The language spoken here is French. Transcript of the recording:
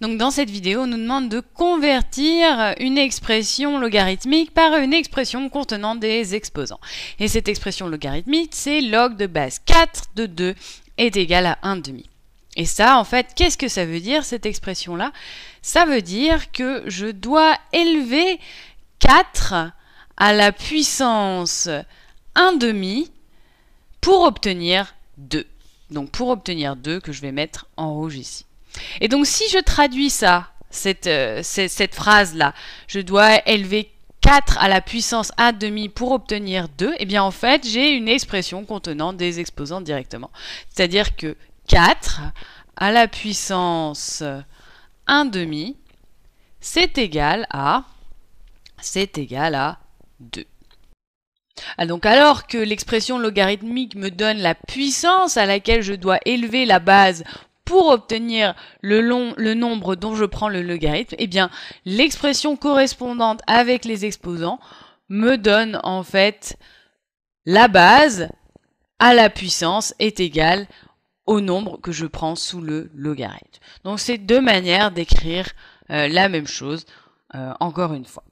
Donc dans cette vidéo, on nous demande de convertir une expression logarithmique par une expression contenant des exposants. Et cette expression logarithmique, c'est log de base 4 de 2 est égal à 1 demi. Et ça, en fait, qu'est-ce que ça veut dire, cette expression-là Ça veut dire que je dois élever 4 à la puissance 1 demi pour obtenir 2. Donc pour obtenir 2 que je vais mettre en rouge ici. Et donc si je traduis ça, cette, euh, phrase-là, je dois élever 4 à la puissance 1,5 pour obtenir 2, eh bien en fait j'ai une expression contenant des exposants directement. C'est-à-dire que 4 à la puissance 1,5 c'est égal à c'est égal à 2. Ah, donc alors que l'expression logarithmique me donne la puissance à laquelle je dois élever la base pour obtenir le, nombre dont je prends le logarithme, eh bien, l'expression correspondante avec les exposants me donne en fait la base à la puissance est égale au nombre que je prends sous le logarithme. Donc c'est deux manières d'écrire euh, la même chose, euh, encore une fois.